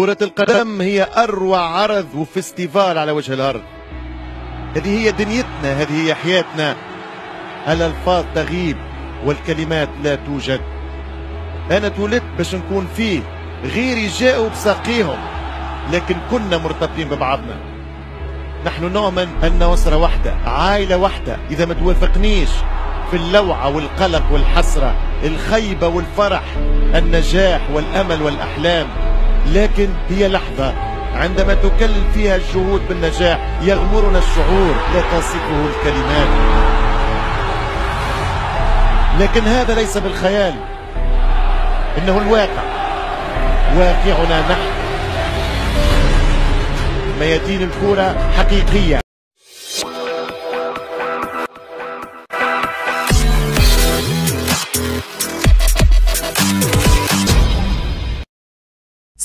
كرة القدم هي أروع عرض وفستيفال على وجه الأرض هذه هي دنيتنا هذه هي حياتنا الألفاظ تغيب والكلمات لا توجد أنا تولدت باش نكون فيه غيري جاءوا بساقيهم لكن كنا مرتبطين ببعضنا نحن نؤمن أن أسرة واحدة عائلة واحدة إذا ما توافقنيش في اللوعة والقلق والحسرة الخيبة والفرح النجاح والأمل والأحلام لكن هي لحظة عندما تكلل فيها الجهود بالنجاح يغمرنا الشعور لا تصفه الكلمات لكن هذا ليس بالخيال إنه الواقع واقعنا نحن ميادين الكرة حقيقية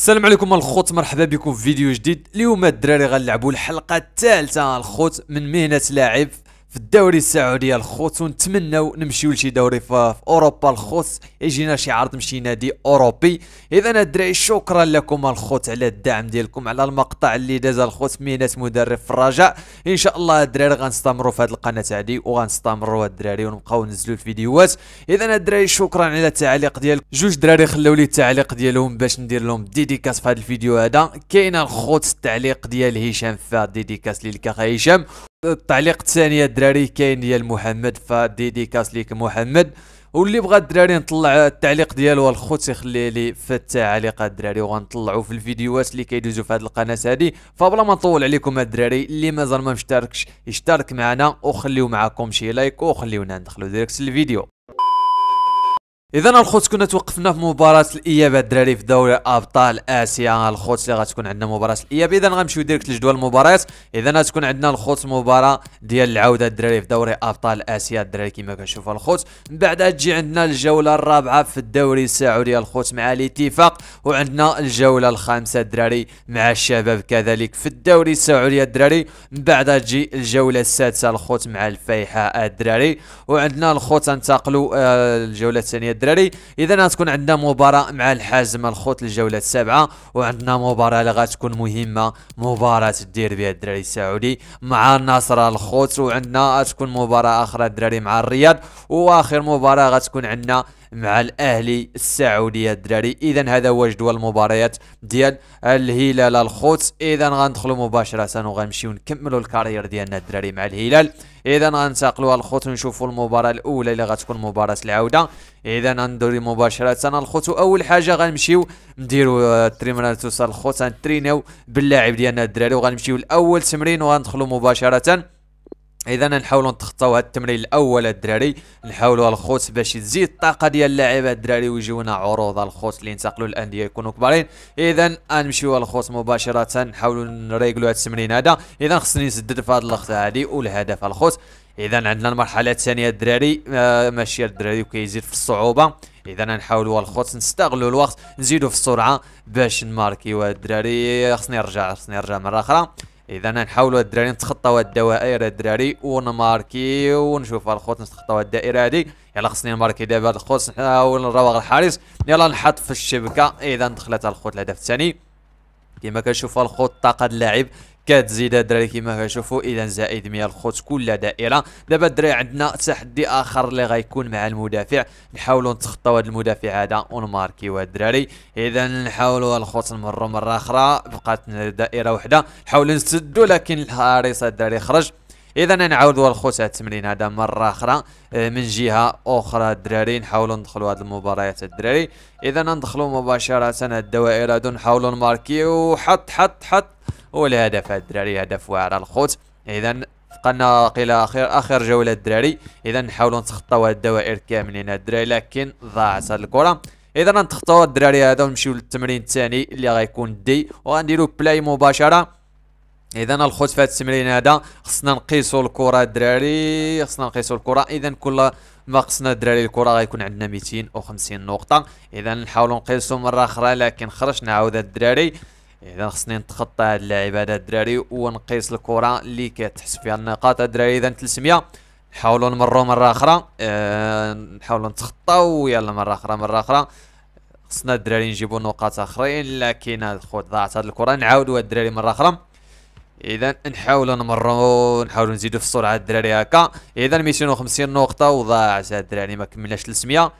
السلام عليكم الخوت مرحبا بكم في فيديو جديد اليوم الدراري غنلعبوا الحلقه الثالثه الخوت من مهنه لاعب في الدوري السعودي الخوت ونتمناو نمشيو لشي دوري في اوروبا الخوت يجينا شي عرض شي نادي اوروبي اذا الدراري شكرا لكم الخوت على الدعم ديالكم على المقطع اللي داز الخوت مينات مدرب في الرجاء ان شاء الله الدراري غنستمروا في هذه القناه هذه وغنستمروا الدراري ونبقاو ننزلوا الفيديوهات اذا الدراري شكرا على التعليق ديالكم جوج دراري خلاو لي التعليق ديالهم باش ندير لهم ديديكاس في هذا الفيديو هذا كاين الخوت التعليق ديال هشام في ديديكاس ليك هشام التعليق الثاني الدراري كاين ديال محمد فديديكاس ليك محمد واللي بغى الدراري نطلع التعليق ديالو الخوت يخليه لي في التعليقات الدراري وغنطلعو في الفيديوهات اللي كيدوزو في هذه القناه هذه فبلا ما نطول عليكم الدراري اللي مازال ما مشتركش يشترك معنا وخليو معكم شي لايك وخليونا ندخلو ديريكت للفيديو اذا الخوت كنا توقفنا في مباراه الاياب الدراري في دوري ابطال اسيا الخوت اللي غتكون عندنا مباراه الاياب اذا غنمشيو ديريكت لجدول المباريات اذا غتكون عندنا الخوت مباراه ديال العوده الدراري في دوري ابطال اسيا الدراري كما كنشوفوا الخوت من بعدها تجي عندنا الجوله الرابعه في الدوري السعودي الخوت مع الاتفاق وعندنا الجوله الخامسه الدراري مع الشباب كذلك في الدوري السعودي الدراري من بعدها تجي الجوله السادسه الخوت مع الفيحاء الدراري وعندنا الخوت انتقلوا آه، الجوله الثانيه الدراري اذا غتكون عندنا مباراه مع الحازم الخوت الجوله السابعه وعندنا مباراه اللي غتكون مهمه مباراه الديربي الدراري السعودي مع النصر الخوت وعندنا غتكون مباراه اخرى الدراري مع الرياض واخر مباراه غتكون عندنا مع الاهلي السعوديه الدراري اذا هذا هو جدول المباريات ديال الهلال الخوت اذا غندخلوا مباشره وغنمشيو نكملوا الكارير ديالنا الدراري مع الهلال اذا غننتقلوا الخوت ونشوفوا المباراه الاولى اللي غتكون مباراه العوده اذا غندوري مباشره الخوت اول حاجه غنمشيو نديروا آه، تريمرات الخوت غنترينيو باللاعب ديالنا الدراري وغنمشيو لاول تمرين وغندخلوا مباشره اذا نحاولوا نتخطاو هذا التمرين الاول الدراري نحاولوا الخوت باش تزيد الطاقه ديال اللاعب الدراري ويجيونا عروض الخوت اللي ينتقلوا للانديه يكونوا كبارين اذا نمشيو الخوت مباشره نحاولوا نريقلوا هذا التمرين هذا اذا خصني نسدد في هذه اللقطه هذه والهدف الخوت اذا عندنا المرحله الثانيه الدراري آه، ماشي الدراري وكيزيد في الصعوبه اذا نحاولوا الخوت نستغلوا الوقت نزيدوا في السرعه باش نماركيو الدراري خصني نرجع خصني نرجع مره اخرى اذا نحاولوا الدراري نتخطاو هاد الدوائر الدراري ونماركي ونشوف الخوت نتخطاو هاد الدائره هادي يلا خصني نماركي دابا هاد الخوت نحاول نراوغ الحارس يلا نحط في الشبكه اذا دخلت الخوت الهدف الثاني كما كنشوفوا الخوت طاقه اللاعب كتزيد الدراري كما كنشوفوا اذا زائد 100 الخوت كل دائره دابا الدراري عندنا تحدي اخر اللي غيكون مع المدافع نحاولوا نتخطاو هذا المدافع هذا ونماركيو الدراري اذا نحاولوا الخوت نمروا مره اخرى بقات دائره وحده نحاولوا نسدوا لكن الحارس الدراري خرج اذا نعاودوا الخوت هاد التمرين هذا مره اخرى آه، من جهه اخرى الدراري نحاولوا ندخلوا هذه المباريات الدراري اذا ندخلوا مباشره الدوائر هادو نحاولوا نماركيو حط حط حط والهدف الدراري هدف واعر على الخوت اذا قلنا قيل اخر اخر جوله الدراري اذا نحاولوا نتخطاو هاد الدوائر كاملين هاد الدراري لكن ضاعت هاد الكره اذا نتخطاو الدراري هذا ونمشيو للتمرين الثاني اللي غيكون دي وغنديرو بلاي مباشره اذا الخوت في التمرين هذا خصنا نقيسوا الكره الدراري خصنا نقيسوا الكره اذا كل ما خصنا الدراري الكره غيكون عندنا 250 نقطه اذا نحاولوا نقيسوا مره اخرى لكن خرجنا عاود الدراري اذا خصني نتخطى هاد اللاعب هاد الدراري ونقيس الكره اللي كتحسب فيها النقاط الدراري اذا 300 نحاولوا نمروا مره اخرى أه نحاولوا نتخطاو يلا مره اخرى مره اخرى خصنا الدراري نجيبوا نقاط اخرين لكن خد ضاعت هاد الكره نعاودوا الدراري مره اخرى اذا نحاولوا نمروا نحاولوا نزيدوا في السرعه الدراري هكا اذا 250 نقطه وضاعت الدراري ما كملناش 300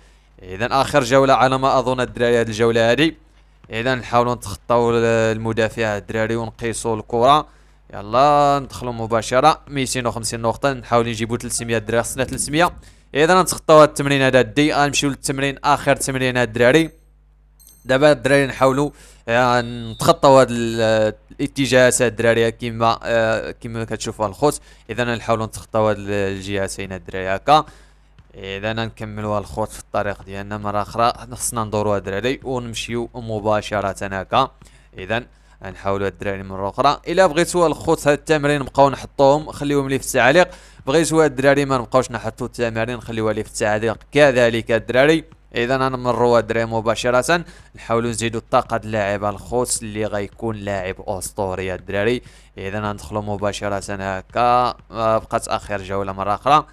اذا اخر جوله على ما اظن الدراري هاد الجوله هذه اذا نحاولوا نتخطاو المدافع الدراري ونقيسوا الكره يلا ندخلوا مباشره 250 نقطه نحاول نجيبوا 300 دراري خصنا 300 اذا نتخطاو التمرين هذا دي نمشيو للتمرين اخر تمرين الدراري دابا الدراري نحاولوا آه، يعني نتخطاو هاد الاتجاهات الدراري كما آه، كما كتشوفوا الخوت اذا نحاولوا نتخطاو هاد الجهتين الدراري هكا اذا نكملوا الخوت في الطريق ديالنا مره اخرى خصنا ندوروا الدراري ونمشيو مباشره هكا اذا نحاولوا الدراري مره اخرى الا بغيتوا الخوت هاد التمرين نبقاو نحطوهم خليهم لي في التعليق بغيتوا الدراري ما نبقاوش نحطوا التمارين خليوها لي في التعليق كذلك الدراري اذا نمروا الدراري مباشره نحاولوا نزيدوا الطاقه اللاعب الخوت اللي غيكون لاعب اسطوري الدراري اذا ندخلوا مباشره هكا بقات اخر جوله مره اخرى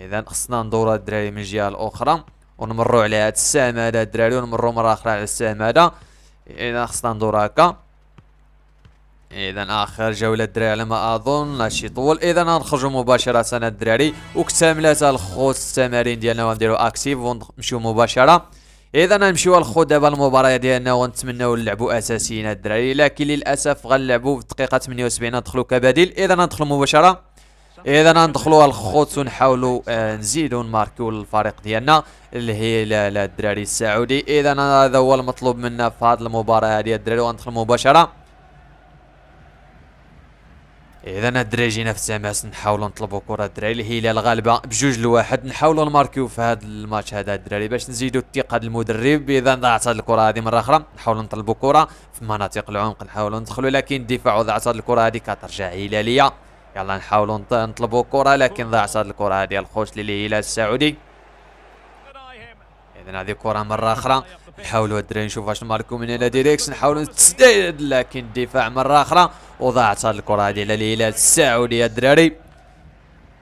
اذا خصنا ندور هاد الدراري من جهه الاخرى ونمرو على هاد السهم هذا الدراري ونمرو مره اخرى على السهم هذا اذا خصنا ندور هكا اذا اخر جوله الدراري على ما اظن شي طول اذا نخرجوا مباشره الدراري وكتملات الخوت التمارين ديالنا ونديروا اكتيف ونمشيو مباشره اذا نمشيو الخو دابا المباراه ديالنا ونتمناو نلعبوا اساسيين الدراري لكن للاسف غنلعبوا في الدقيقه 78 ندخلوا كبديل اذا ندخلوا مباشره اذا ندخلوا الخوت ونحاولوا آه، نزيدوا نماركوا الفريق ديالنا اللي هي الدراري السعودي اذا هذا هو المطلوب منا في هذه المباراه هذه الدراري وندخل مباشره اذا الدراري جينا في التماس نحاولوا نطلبوا كره الدراري اللي هي الغالبه بجوج لواحد نحاولوا نماركيو في هذا الماتش هذا الدراري باش نزيدوا الثقه للمدرب اذا ضاعت هذه الكره هذه مره اخرى نحاولوا نطلبوا كره في مناطق العمق نحاولوا ندخلوا لكن الدفاع وضاعت هذه الكره هذه كترجع هلاليه يلا نحاولوا نطلبوا كرة لكن ضاعت هذه الكرة هذه الخوش للهلال السعودي اذا هذه كرة مرة اخرى نحاولوا الدراري نشوف واش ماركو من هنا ديريكس نحاولوا نتسدد لكن الدفاع مرة اخرى وضاعت هذه الكرة هذه للهلال السعودي يا الدراري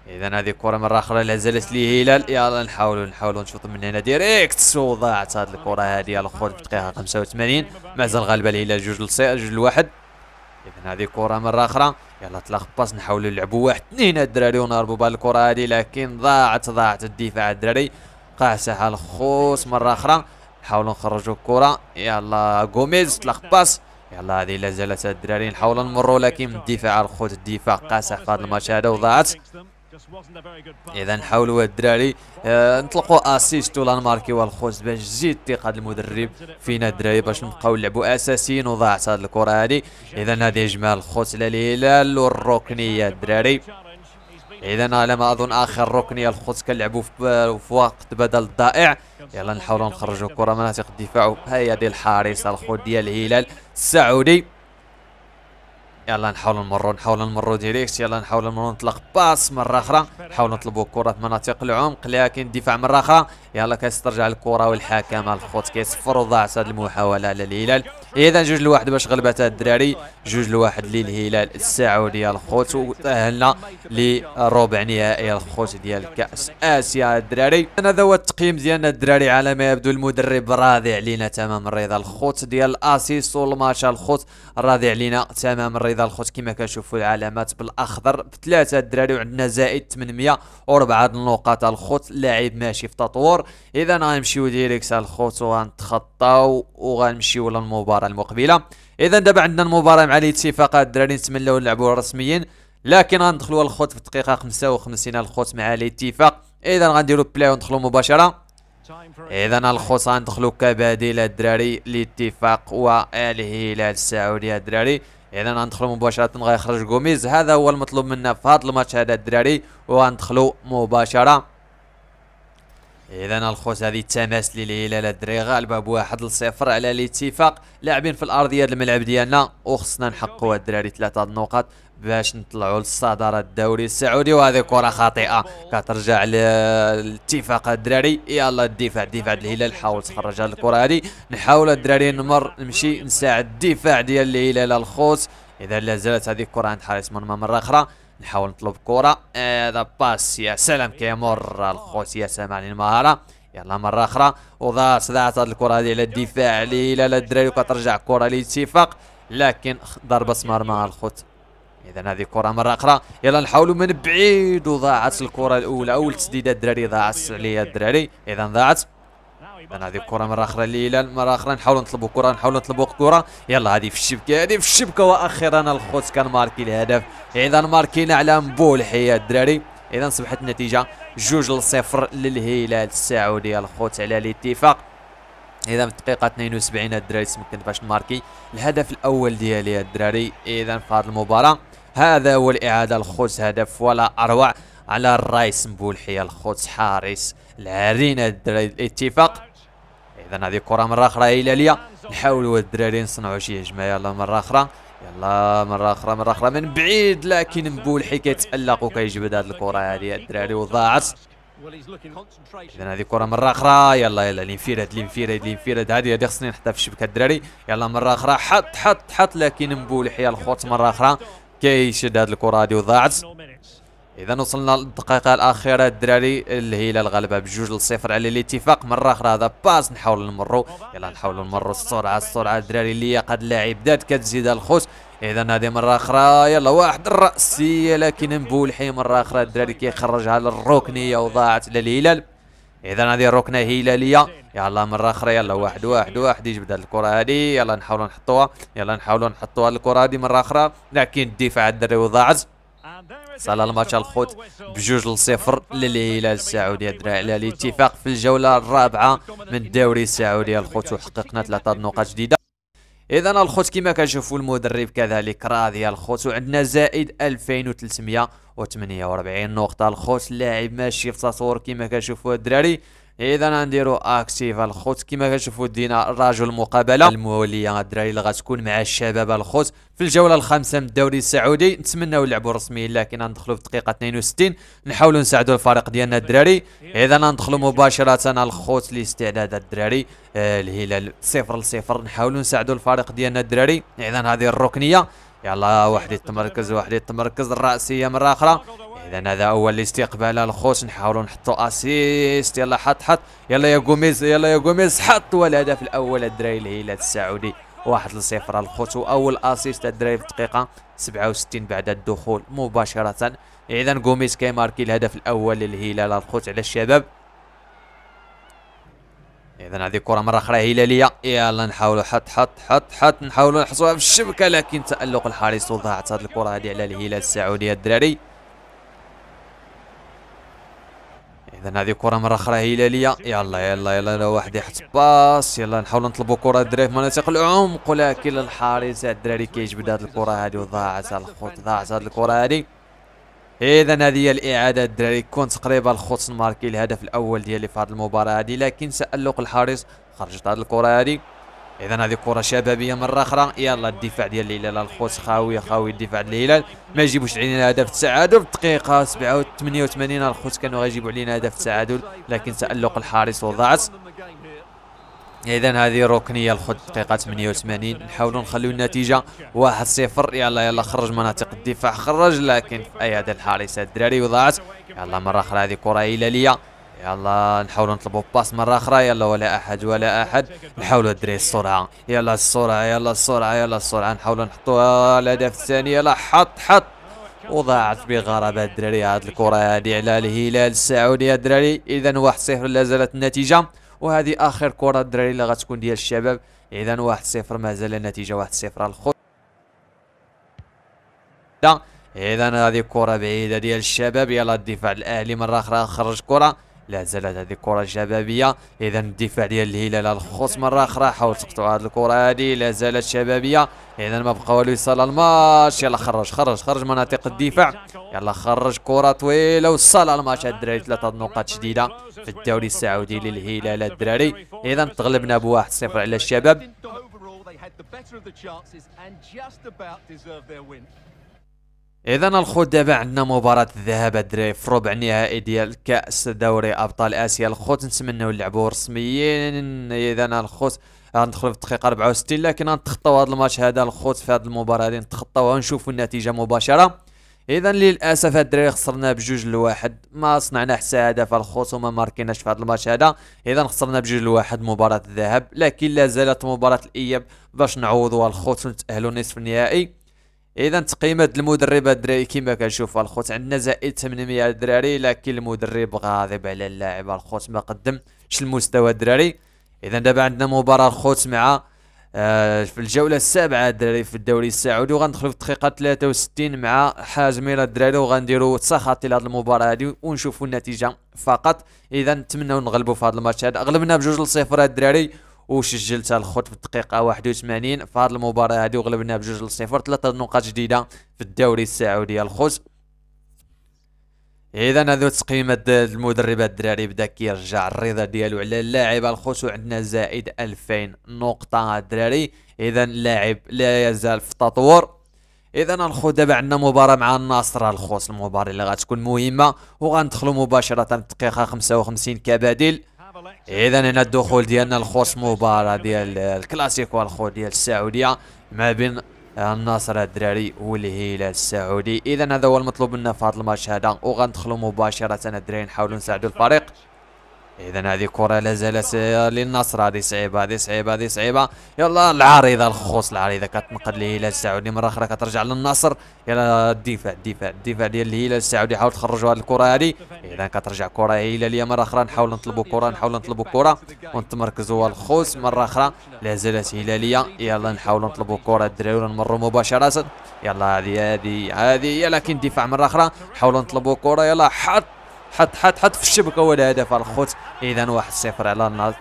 اذا هذه كرة مرة اخرى لا زالت للهلال يلا نحاولوا نحاولوا نشوط من هنا ديريكتس وضاعت هذه الكرة هذه الخوت في الدقيقة 85 مازال غالبة الهلال جوج لصي... جوج لواحد اذا هذه كرة مرة اخرى يلا تلخبص نحاولوا نلعبوا واحد اثنين الدراري ونهربوا بالكره هذه لكن ضاعت ضاعت الدفاع الدراري قاع ساحه الخوص مره اخرى نحاولوا نخرجوا الكره يلا غوميز تلخبص يلا هذه لا زالت الدراري نحاولوا نمروا لكن الدفاع الخوت الدفاع قاسح في هذا الماتش هذا وضاعت اذا نحاولوا الدراري آه، نطلقوا اسيست ولا نماركيو الخوز باش تزيد الثقه المدرب فينا الدراري باش نبقاو نلعبوا اساسيين وضاعت هذه الكره هذه اذا هذه جمال الخوز للهلال والركنيه الدراري اذا على ما اظن اخر ركنيه الخوز كنلعبوا في آه، وقت بدل ضائع يلا نحاولوا نخرجوا كره مناطق الدفاع هي هذه الحارس الخوز ديال الهلال السعودي يلا نحاولوا نمروا نحاولوا نمروا ديريكت يلا نحاولوا نطلق باس مره اخرى نحاولوا نطلبوا كره مناطق العمق لكن الدفاع مره اخرى يلا كيسترجع الكره والحكم الخوت كيصفر ضاعت هذه المحاوله على الهلال اذا جوج لواحد باش غلبت الدراري جوج لواحد للهلال السعودي الخوت وتاهلنا لربع نهائي الخوت ديال كاس اسيا الدراري انا هو التقييم ديالنا الدراري على ما يبدو المدرب راضي علينا تمام الرضا الخوت ديال الاسيس والماتش الخوت راضي علينا تمام الرضا الخوت كما كنشوفوا العلامات بالاخضر بثلاثه الدراري وعندنا زائد 804 النقاط الخوت لاعب ماشي في تطور اذا غنمشيو ديريكت على الخط وغنتخطاو وغنمشيو للمباراه المقبله اذا دابا عندنا المباراه مع الاتفاق الدراري نتمنوا نلعبوا رسميا لكن غندخلوا الخوت في الدقيقه 55 الخوت مع الاتفاق اذا غنديروا بلاي وندخلوا مباشره اذا الخوت غندخلوا كبديل الدراري الاتفاق والهلال السعودي الدراري اذا غندخلوا مباشره غيخرج غوميز هذا هو المطلوب منا في هذا الماتش هذا الدراري وغندخلوا مباشره اذا الخوت هذه التماس للهلال الدري غالبا بواحد لصفر على الاتفاق لاعبين في الارضيه ديال الملعب ديالنا وخصنا نحققوا الدراري ثلاثه النقاط باش نطلعوا للصداره الدوري السعودي وهذه كره خاطئه كترجع لاتفاق الدراري يلا الدفاع دفاع الهلال حاول تخرج هذه الكره هذه نحاول الدراري نمر نمشي نساعد الدفاع ديال الهلال الخوت اذا لازالت هذه الكره عند حارس مرمى مره اخرى نحاول نطلب كرة هذا باس يا سلام كيمر الخوت يا سلام على المهارة يلا مرة أخرى وضاع صداعت هذه الكرة هذه على الدفاع ليلى الدراري وكترجع كرة للاتفاق لكن ضربة مرمى الخوت اذا هذه كره مره اخرى يلا نحاولوا من بعيد وضاعت الكره الاولى اول تسديده الدراري ضاعت عليها الدراري اذا ضاعت تقريبا هذه كره مره اخرى لهلال مره اخرى نحاولوا نطلبوا كره نحاولوا نطلبوا كره يلا هذه في الشبكه هذه في الشبكه واخيرا الخوت كان ماركي الهدف اذا ماركينا على مبول يا الدراري اذا اصبحت النتيجه جوج لصفر للهلال السعودي الخوت على الاتفاق اذا في الدقيقه 72 الدراري تمكنت باش نماركي الهدف الاول ديالي الدراري اذا في هذه المباراه هذا هو الاعاده الخوت هدف ولا اروع على الرئيس مبولحي الخوت حارس العرينه الدراري الاتفاق اذا هذه كره مره اخرى هلاليه نحاولوا الدراري نصنعوا شي هجمه يلا مره اخرى يلا مره اخرى مره اخرى من بعيد لكن مبولحي كيتالق وكيجبد هذه الكره هذه الدراري وضاعت اذا هذه كره مره اخرى يلا يلا الانفراد الانفراد الانفراد هذه هذه خصني نحطها في الشبكه الدراري يلا مره اخرى حط حط حط لكن مبولحي الخوت مره اخرى كيشد هذه الكره هذه وضاعت اذا وصلنا للدقيقه الاخيره الدراري الهلال غلبة بجوج لصفر على الاتفاق مره اخرى هذا باس نحاول نمرو يلا نحاولوا نمرو السرعه السرعه الدراري اللي قد اللاعب بدات كتزيد الخوت اذا هذه مره اخرى يلا واحد الراسيه لكن مبولحي مره اخرى الدراري كيخرجها للركنيه وضاعت للهلال اذا هذه ركنه هلاليه يلا مره اخرى يلا واحد واحد واحد يجبد هذه الكره هذه يلا نحاولوا نحطوها يلا نحاولوا نحطوها الكره هذه مره اخرى لكن الدفاع الدراري وضاعت صالة الماتش الخوت بجوج لصفر للهلال السعودي على الاتفاق في الجولة الرابعة من الدوري السعودي الخوت وحققنا ثلاثة نقاط جديدة اذا الخوت كما كنشوفوا المدرب كذلك راضي الخوت وعندنا زائد 2348 نقطه الخوت اللاعب ماشي في تصور كما كنشوفوا الدراري اذا غنديرو اكتيف الخوت كما كتشوفوا دينا الراجل المقابله الموليه الدراري اللي غتكون مع الشباب الخوت في الجوله الخامسه من الدوري السعودي نتمناو نلعبوا رسميا لكن ندخلوا في الدقيقه 62 نحاولوا نساعدوا الفريق ديالنا الدراري اذا ندخلوا مباشره الخوت لاستعداد الدراري آه، الهلال 0 0 نحاولوا نساعدوا الفريق ديالنا الدراري اذا هذه الركنيه يلا وحدة التمركز وحدة التمركز الرأسية مرة أخرى إذا هذا أول الاستقبال الخوش نحاولوا نحطوا أسيست يلا حط حط يلا يا جوميز يلا يا جوميز حط والهدف الأول الدراري الهلال السعودي واحد لصفر الخوت وأول أسيست الدراري في الدقيقة 67 بعد الدخول مباشرة إذا جوميز كيماركي الهدف الأول للهلال الخوت على الشباب اذا هذه كره مره اخرى هلاليه يلا نحاولوا حط حط حط حط نحاولوا نحصوها في الشبكه لكن تالق الحارس وضاعت هذه الكره هذه على الهلال السعودي الدراري اذا هذه كره مره اخرى هلاليه يلا يلا يلا, يلا واحد يحط باس يلا نحاولوا نطلبوا كره الدراري في مناطق العمق ولكن الحارس الدراري كيجبد هذه الكره هذه وضاعت الخط ضاعت هذه الكره هذه اذا هذه هي الاعاده الدراري كون تقريبا الخوت ماركي الهدف الاول ديالي في هذه المباراه هذه لكن تالق الحارس خرجت هذه الكره هذه اذا هذه كره شبابيه مره اخرى يلا الدفاع ديال الهلال الخوت خاوي خاوي الدفاع ديال الهلال ما يجيبوش علينا هدف التعادل الدقيقه 87 الخوت كانوا غيجيبوا علينا هدف التعادل لكن تالق الحارس وضاعت اذا هذه ركنيه الخد دقيقه 88 نحاولوا نخليو النتيجه 1-0 يلا يلا خرج مناطق الدفاع خرج لكن في ايادي الحارس الدراري وضاعت يلا مره اخرى هذه كره هلاليه يلا نحاولوا نطلبوا باس مره اخرى يلا ولا احد ولا احد نحاولوا الدراري السرعه يلا السرعه يلا السرعه يلا السرعه نحاولوا نحطوها الهدف الثاني يلا حط حط وضاعت بغرابه الدراري هذه الكره هذه على الهلال السعودي الدراري اذا 1-0 لا زالت النتيجه وهذه اخر كره الدراري اللي غتكون ديال الشباب اذا واحد صفر مازال النتيجه واحد صفر الخط اذا هذه كره بعيده ديال الشباب يلا الدفاع الاهلي مره اخرى خرج كره لا زالت هذه الكره شبابيه اذا الدفاع ديال الهلال الخصم مره اخرى حاول تقطع هذه الكره هذه لا زالت شبابيه اذا ما بقى والو يصل الماتش يلا خرج خرج خرج مناطق الدفاع يلا خرج كره طويله وصل الماتش الدراري ثلاثه نقاط شديده في الدوري السعودي للهلال الدراري اذا تغلبنا بواحد صفر على الشباب اذا الخوت دابا عندنا مباراه الذهاب الدراري في ربع النهائي ديال كاس دوري ابطال اسيا الخوت نتمنوا نلعبوا رسميين اذا الخوت غندخلوا في الدقيقه 64 لكن غنتخطاو هذا الماتش هذا الخوت في هذه المباراه هذه نتخطاوها ونشوفوا النتيجه مباشره اذا للاسف الدراري خسرنا بجوج لواحد ما صنعنا حتى هدف الخوت وما ماركيناش في هذا الماتش هذا اذا خسرنا بجوج لواحد مباراه الذهاب لكن لا زالت مباراه الاياب باش نعوضوا الخوت ونتاهلوا نصف النهائي اذا تقييمات هاد المدرب الدراري كما كنشوف الخوت عندنا زائد 800 دراري لكن المدرب غاضب على اللاعب الخوت ما قدمش المستوى الدراري اذا دابا عندنا مباراه الخوت مع آه في الجوله السابعه الدراري في الدوري السعودي وغندخلوا في الدقيقه 63 مع حازمير الدراري وغنديروا تسخاطي لهذه المباراه هادي ونشوفوا النتيجه فقط اذا نتمنوا نغلبوا في هذا الماتش هذا غلبنا بجوج لصفر الدراري وسجلتها الخط في الدقيقه 81 في هذه المباراه هذه وغلبنا بجوج لصفر ثلاثه نقاط جديده في الدوري السعودي الخوت اذا هذا تقييم المدرب الدراري بدا كيرجع الرضا ديالو على اللاعب الخوت وعندنا زائد 2000 نقطه الدراري اذا اللاعب لا يزال في التطور اذا الخو دابا عندنا مباراه مع النصر الخوص المباراه اللي غتكون مهمه وغندخلوا مباشره في الدقيقه 55 كبديل اذا هنا الدخول ديالنا لخوص مباراه ديال الكلاسيكو الخو ديال السعوديه ما بين النصر الدراري والهلال السعودي اذا هذا هو المطلوب منا في هذا الماتش هذا وغندخلوا مباشره الدراري نحاولوا نساعدوا الفريق اذا هذه كره لا زالت للنصر هذه صعيبه هذه صعيبه هذه صعيبه يلا العارضه الخوص العارضه كتنقل للهلال السعودي مره اخرى كترجع للنصر يلا الدفاع الدفاع الدفاع ديال الهلال السعودي حاول تخرجوا هذه الكره هذه اذا كترجع كره هلاليه مره اخرى نحاول نطلبوا كره نحاول نطلبوا كره ونتمركزوا الخوص مره اخرى لا زالت هلاليه يلا نحاول نطلبوا كره الدراري ونمروا مباشره يلا هذه هذه هذه يلا كاين دفاع مره اخرى نحاولوا نطلبوا كره يلا حط حط حط حط في الشبكه هو الهدف الخوت اذا 1 0 على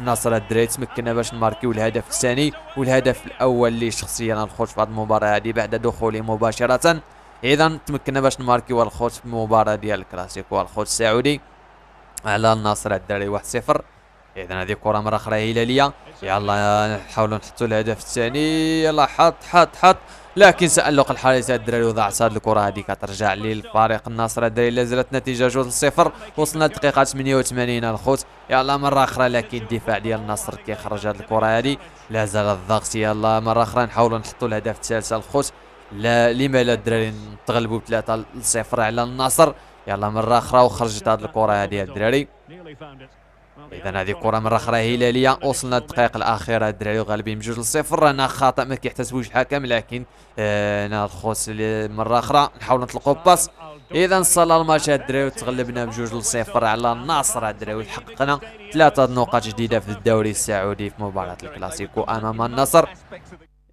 النصر الدراري تمكنا باش نماركيو الهدف الثاني والهدف الاول لي شخصيا الخوت في هذه المباراه هذه بعد دخولي مباشره اذا تمكنا باش نماركيو الخوت في المباراه ديال الكلاسيكو الخوت السعودي على النصر الدراري 1 0 اذا هذه كره مره اخرى هلاليه يلا نحاولوا نحطوا الهدف الثاني يلا حط حط حط لكن سألق الحارس الدراري وضع صاد الكره هذه كترجع للفريق الناصر الدراري لا زالت النتيجه 2 0 وصلنا للدقيقه 88 الخوت يلا مره اخرى لكن الدفاع ديال النصر كيخرج هذه الكره هذه لا زال الضغط يلا مره اخرى نحاولوا نحطوا الهدف الثالث الخوت لا لما لا الدراري نتغلبوا بثلاثه لصفر على النصر يلا مره اخرى وخرجت هذه الكره هذه الدراري اذا هذه كره مره اخرى هلاليه وصلنا الدقائق الاخيره الدراري غالبين بجوج لصفر رانا خطا ما كيحتسبوش الحكم لكن آه، انا الخوص مره اخرى نحاول نطلقوا باس اذا صلى الماتش الدراري وتغلبنا بجوج لصفر على النصر الدراري وحققنا ثلاثه نقاط جديده في الدوري السعودي في مباراه الكلاسيكو امام النصر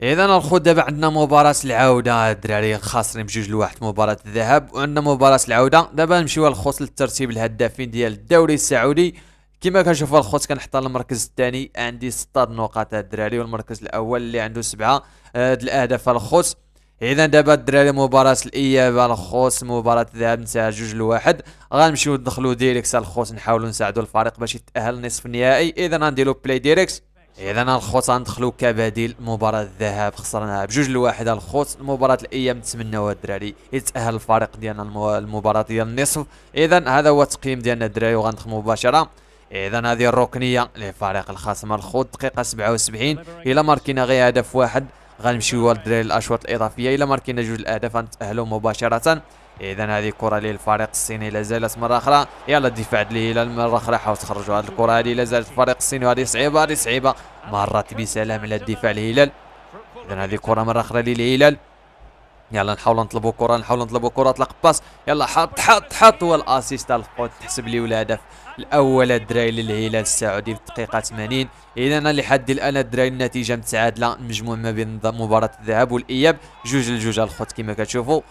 اذا الخوت دابا عندنا مباراه العوده الدراري خاسرين بجوج لواحد مباراه الذهاب وعندنا مباراه العوده دابا نمشيو الخوص للترتيب الهدافين ديال الدوري السعودي كما كنشوفوا الخوت كنحط المركز الثاني عندي 16 نقاط الدراري والمركز الاول اللي عنده سبعه هاد الاهداف الخوت اذا دابا الدراري مباراه الاياب الخوت مباراه الذهاب نتاع جوج لواحد غنمشيو ندخلو ديريكت الخوت نحاولو نساعدو الفريق باش يتاهل نصف النهائي اذا غنديرو بلاي ديريكت اذا الخوت غندخلو كبديل مباراه الذهاب خسرناها بجوج لواحد الخوت مباراه الاياب نتمناوها الدراري يتاهل الفريق ديالنا المباراه ديال النصف اذا هذا هو التقييم ديالنا الدراري وغندخل مباشره اذا هذه الركنيه لفريق الخصم الخوض دقيقه 77 الى ماركينا غير هدف واحد غنمشيو للدراري الاشواط الاضافيه الى ماركينا جوج الاهداف غنتأهلو مباشره اذا هذه كره للفريق الصيني لازالت زالت مره اخرى يلا الدفاع الهلال مره اخرى حاول تخرجوا هذه الكره هذه لازالت زالت الفريق الصيني وهذه صعيبه هذه صعيبه مرت بسلام على الدفاع الهلال اذا هذه كره مره اخرى للهلال يلا نحاول نطلبوا كره نحاول نطلبوا كره طلق باس يلا حط حط حط والاسيست الفقود تحسب لي والهدف الاول الدراري للهلال السعودي في الدقيقه 80 اذا لحد الان الدراري النتيجه متعادله مجموع ما بين مباراه الذهاب والاياب جوج لجوج الخوت كما كتشوفوا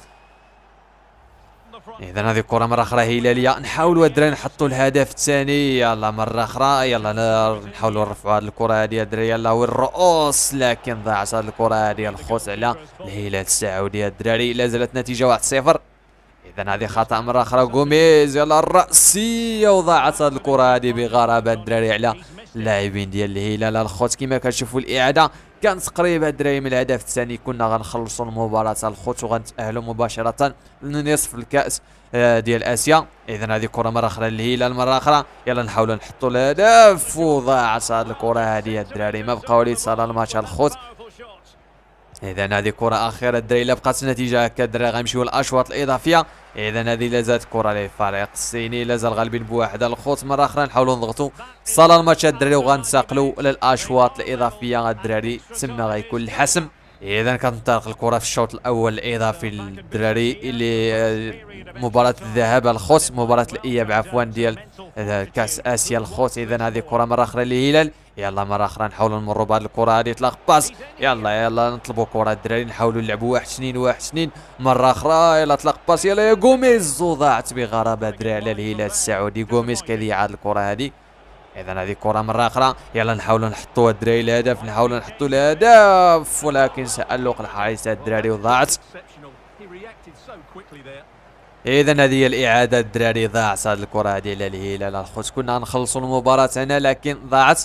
اذا هذه الكره مره اخرى هلاليه نحاولوا الدراري نحطوا الهدف الثاني يلا مره اخرى يلا نحاولوا نرفعوا هذه الكره هذه الدراري يلا والرؤوس لكن ضاعت هذه الكره هذه الخوت على الهلال السعودي الدراري لا زالت النتيجه 1-0 اذا هذه خطا مره اخرى غوميز يلا الراسيه وضاعت هذه الكره هذه بغرابه الدراري على اللاعبين ديال الهلال الخوت كما كتشوفوا الاعاده كان تقريبا الدراري من الهدف الثاني كنا غنخلصوا المباراه الخوت وغنتاهلوا مباشره لنصف الكاس آه، ديال اسيا اذا هذه كره مره اخرى للهلال مره اخرى يلا نحاولوا نحطوا الهدف وضاعت هذه الكره هذه الدراري ما بقاو لي صالة الماتش الخوت اذا هذه كره اخيره الدراري الا بقات النتيجه هكا الدراري غيمشيو للاشواط الاضافيه اذا هذه لازالت كره للفريق الصيني لازال غالبين بواحده الخوت مره اخرى نحاولوا نضغطوا صاله الماتش الدراري وغننتقلوا للاشواط الاضافيه الدراري تما غيكون الحسم اذا كتنطلق الكره في الشوط الاول الاضافي للدراري اللي آه، مباراه الذهاب الخص مباراه الاياب عفوا ديال آه، كاس اسيا الخص اذا هذه كره مره اخرى للهلال يلا مره اخرى نحاولوا نمروا بهذه الكره هذه اطلاق باس يلا يلا نطلبوا كره الدراري نحاولوا نلعبوا واحد سنين واحد سنين مره اخرى يلا طلق باس يلا يا غوميز وضاعت بغرابه الدراري على الهلال السعودي غوميز كيضيع هذه الكره هذه اذا هذه كره مره اخرى يلا نحاولوا نحطوا الدراري الهدف نحاولوا نحطوا الهدف ولكن سالق الحارس الدراري وضاعت اذا هذه هي الاعاده الدراري ضاعت هذه الكره هذه على الهلال الخوت كنا نخلصوا المباراه هنا لكن ضاعت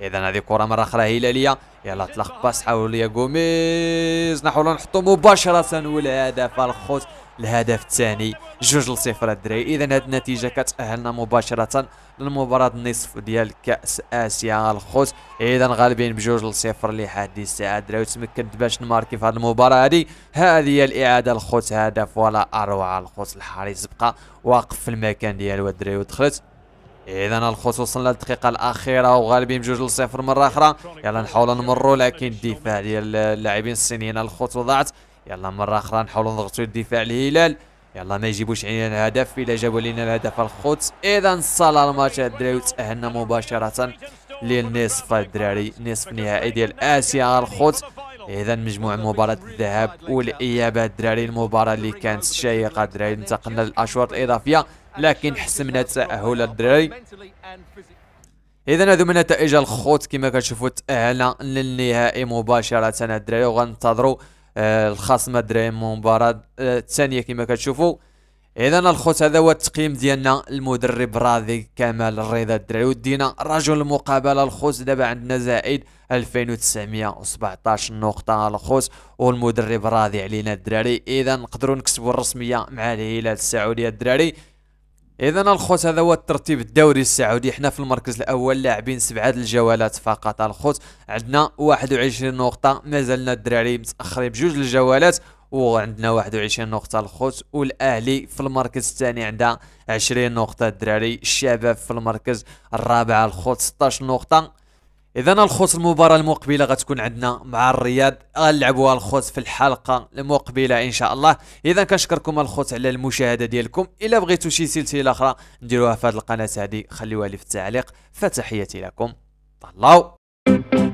اذا هذه كره مره اخرى هلاليه يلا طلق باس حاول يا غوميز نحاولوا نحطوا مباشره والهدف الخوت الهدف الثاني جوج لصفر الدراري اذا هذه النتيجه كتاهلنا مباشره للمباراه النصف ديال كاس اسيا الخوت اذا غالبين بجوج لصفر لحد الساعه الدراري وتمكن باش نماركي في هذه المباراه هذه هذه هي الاعاده الخوت هدف ولا اروع الخوت الحارس بقى واقف في المكان ديالو الدراري ودخلت اذا الخوت وصلنا للدقيقه الاخيره وغالبين بجوج لصفر مره اخرى يلا نحاول نمروا لكن الدفاع ديال اللاعبين الصينيين الخوت وضعت يلا مرة أخرى نحاولوا نضغطوا الدفاع الهلال يلا ما يجيبوش علينا الهدف إلا جابوا لنا الهدف الخوت إذا صلى الماتش الدراري وتأهلنا مباشرة للنصف الدراري نصف نهائي ديال آسيا الخوت إذا مجموع مباراة الذهاب والإياب الدراري المباراة اللي كانت شيقة الدراري انتقلنا للأشواط الإضافية لكن حسمنا تأهل الدراري اذا هذو من نتائج الخوت كما كتشوفوا تاهلنا للنهائي مباشره الدراري وغنتظروا آه، الخصم دراهم مباراة آه، الثانية كما كتشوفوا اذا الخوت هذا هو التقييم ديالنا المدرب راضي كمال الرضا الدراري ودينا رجل المقابله الخوت دابا عندنا زائد 2917 نقطه الخوت والمدرب راضي علينا الدراري اذا نقدروا نكسبوا الرسميه مع الهلال السعوديه الدراري اذا الخوت هذا هو الترتيب الدوري السعودي حنا في المركز الاول لاعبين سبعه الجولات فقط الخوت عندنا 21 نقطه مازلنا الدراري متاخرين بجوج الجولات وعندنا 21 نقطه الخوت والاهلي في المركز الثاني عندها 20 نقطه الدراري الشباب في المركز الرابع الخوت 16 نقطه اذا الخوص المباراه المقبله غتكون عندنا مع الرياض غنلعبوها الخوص في الحلقه المقبله ان شاء الله اذا كنشكركم الخوص على المشاهده ديالكم الا بغيتو شي سلسله اخرى نديروها في هذه القناه هذه خليوها لي في التعليق فتحياتي لكم طلعوا